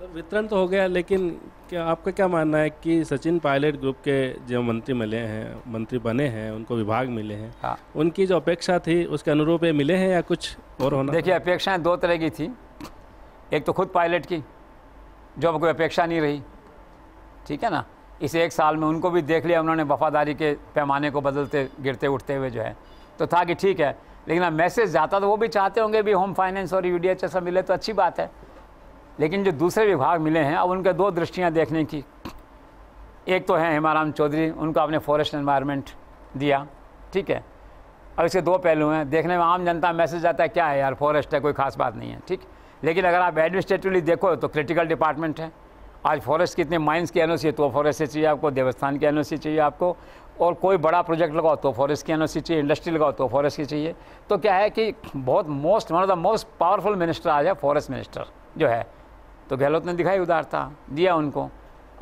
Sir वितरण तो हो गया लेकिन क्या आपका क्या मानना है कि सचिन पायलट ग्रुप के जो मंत्री मिले हैं मंत्री बने हैं उनको विभाग मिले हैं हाँ। उनकी जो अपेक्षा थी उसके अनुरूप ये मिले हैं या कुछ और होना देखिए अपेक्षाएं दो तरह की थी एक तो खुद पायलट की जो अब कोई अपेक्षा नहीं रही ठीक है ना इस एक साल में उनको भी देख लिया उन्होंने वफादारी के पैमाने को बदलते गिरते उठते हुए जो है तो था कि ठीक है लेकिन अब मैसेज जाता तो वो भी चाहते होंगे भी होम फाइनेंस और यू डी मिले तो अच्छी बात है लेकिन जो दूसरे विभाग मिले हैं अब उनके दो दृष्टियाँ देखने की एक तो है हेमाराम चौधरी उनको आपने फॉरेस्ट इन्वायरमेंट दिया ठीक है अब इसके दो पहलू हैं देखने में आम जनता मैसेज आता है क्या है यार फॉरेस्ट है कोई खास बात नहीं है ठीक लेकिन अगर आप एडमिनिस्ट्रेटिवली देखो तो क्रिटिकल डिपार्टमेंट है आज फॉरेस्ट कितने माइंस की एन है तो फॉरेस्ट से चाहिए आपको देवस्थान की एन चाहिए आपको और कोई बड़ा प्रोजेक्ट लगाओ तो फॉरेस्ट की एन चाहिए इंडस्ट्री लगाओ तो फॉरेस्ट की चाहिए तो क्या है कि बहुत most one of the most powerful minister आज है फॉरेस्ट मिनिस्टर जो है तो गहलोत ने दिखाई उदारता दिया उनको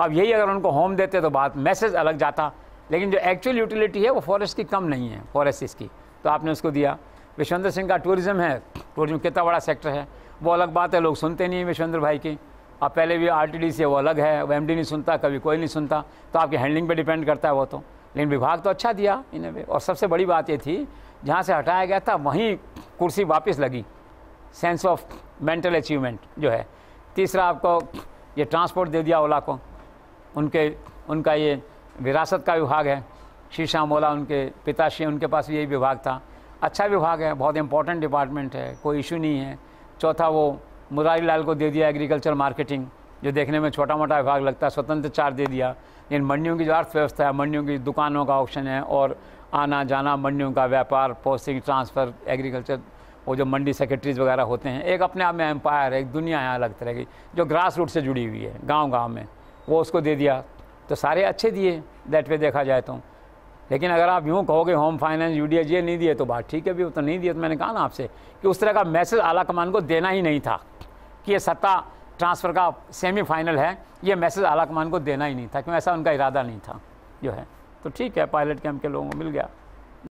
अब यही अगर उनको होम देते तो बात मैसेज अलग जाता लेकिन जो एक्चुअल यूटिलिटी है वो फॉरेस्ट की कम नहीं है फॉरेस्ट इसकी तो आपने उसको दिया विश्वेंद्र सिंह का टूरिज़्म है टूरिज्म कितना बड़ा सेक्टर है वो अलग बात है लोग सुनते नहीं हैं विश्वेंद्र भाई की अब पहले भी आर टी डी से वो अलग है वो एम डी नहीं सुनता कभी कोई नहीं सुनता तो आपकी हैंडलिंग पर डिपेंड करता है वो तो लेकिन विभाग तो अच्छा दिया इन्हें भी और सबसे बड़ी बात ये थी जहाँ से हटाया गया था वहीं कुर्सी वापस लगी सेंस ऑफ मेंटल अचीवमेंट जो है तीसरा आपको ये ट्रांसपोर्ट दे दिया ओला को उनके उनका ये विरासत का विभाग है श्री श्याम ओला उनके पिताश्री उनके पास यही विभाग था अच्छा विभाग है बहुत इंपॉर्टेंट डिपार्टमेंट है कोई इशू नहीं है चौथा वो मुरारी लाल को दे दिया एग्रीकल्चर मार्केटिंग जो देखने में छोटा मोटा विभाग लगता है स्वतंत्र चार दे दिया इन मंडियों की जो अर्थव्यवस्था है मंडियों की दुकानों का ऑप्शन है और आना जाना मंडियों का व्यापार पोस्टिंग ट्रांसफ़र एग्रीकल्चर वो जो मंडी सेक्रेटरीज वगैरह होते हैं एक अपने आप में एम्पायर है एक दुनिया है अलग तरह की जो ग्रास रूट से जुड़ी हुई है गांव गांव में वो उसको दे दिया तो सारे अच्छे दिए दैट वे देखा जाए तो लेकिन अगर आप यूँ कहोगे होम फाइनेंस यू डी नहीं दिए तो बात ठीक है भी वो तो नहीं दिए तो मैंने कहा ना आपसे कि उस तरह का मैसेज आला कमान को देना ही नहीं था कि ये सत्ता ट्रांसफ़र का सेमीफाइनल है ये मैसेज आला कमान को देना ही नहीं था क्यों ऐसा उनका इरादा नहीं था जो है तो ठीक है पायलट कैंप के लोगों को मिल गया